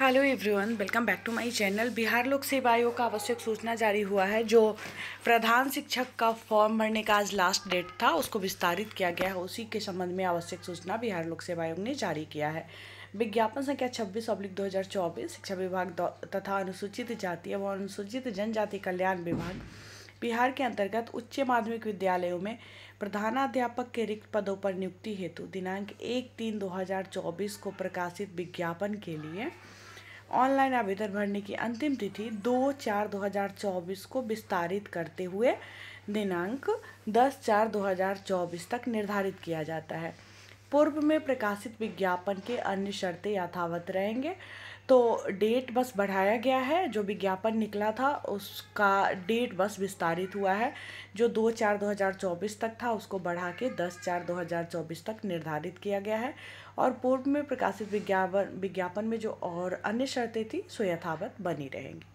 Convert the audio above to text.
hello everyone welcome back to my channel Bihar Lok Seva आयोग का आवश्यक सूचना जारी हुआ है जो प्रधान शिक्षक का फॉर्म भरने का आज लास्ट डेट था उसको विस्तारित किया गया है उसी के संबंध में आवश्यक सूचना बिहार लोक सेवा आयोग ने जारी किया है विज्ञापन संख्या छब्बीस अब्लिक दो शिक्षा विभाग तथा अनुसूचित जाति एवं अनुसूचित जनजाति कल्याण विभाग बिहार के अंतर्गत उच्च माध्यमिक विद्यालयों में प्रधानाध्यापक के रिक्त पदों पर नियुक्ति हेतु दिनांक एक तीन दो को प्रकाशित विज्ञापन के लिए ऑनलाइन आवेदन भरने की अंतिम तिथि दो चार दो हज़ार चौबीस को विस्तारित करते हुए दिनांक दस चार दो हज़ार चौबीस तक निर्धारित किया जाता है पूर्व में प्रकाशित विज्ञापन के अन्य शर्तें यथावत रहेंगे तो डेट बस बढ़ाया गया है जो विज्ञापन निकला था उसका डेट बस विस्तारित हुआ है जो दो चार दो हज़ार चौबीस तक था उसको बढ़ा के दस चार दो हज़ार चौबीस तक निर्धारित किया गया है और पूर्व में प्रकाशित विज्ञापन विज्ञापन में जो और अन्य शर्तें थी सो यथावत बनी रहेंगी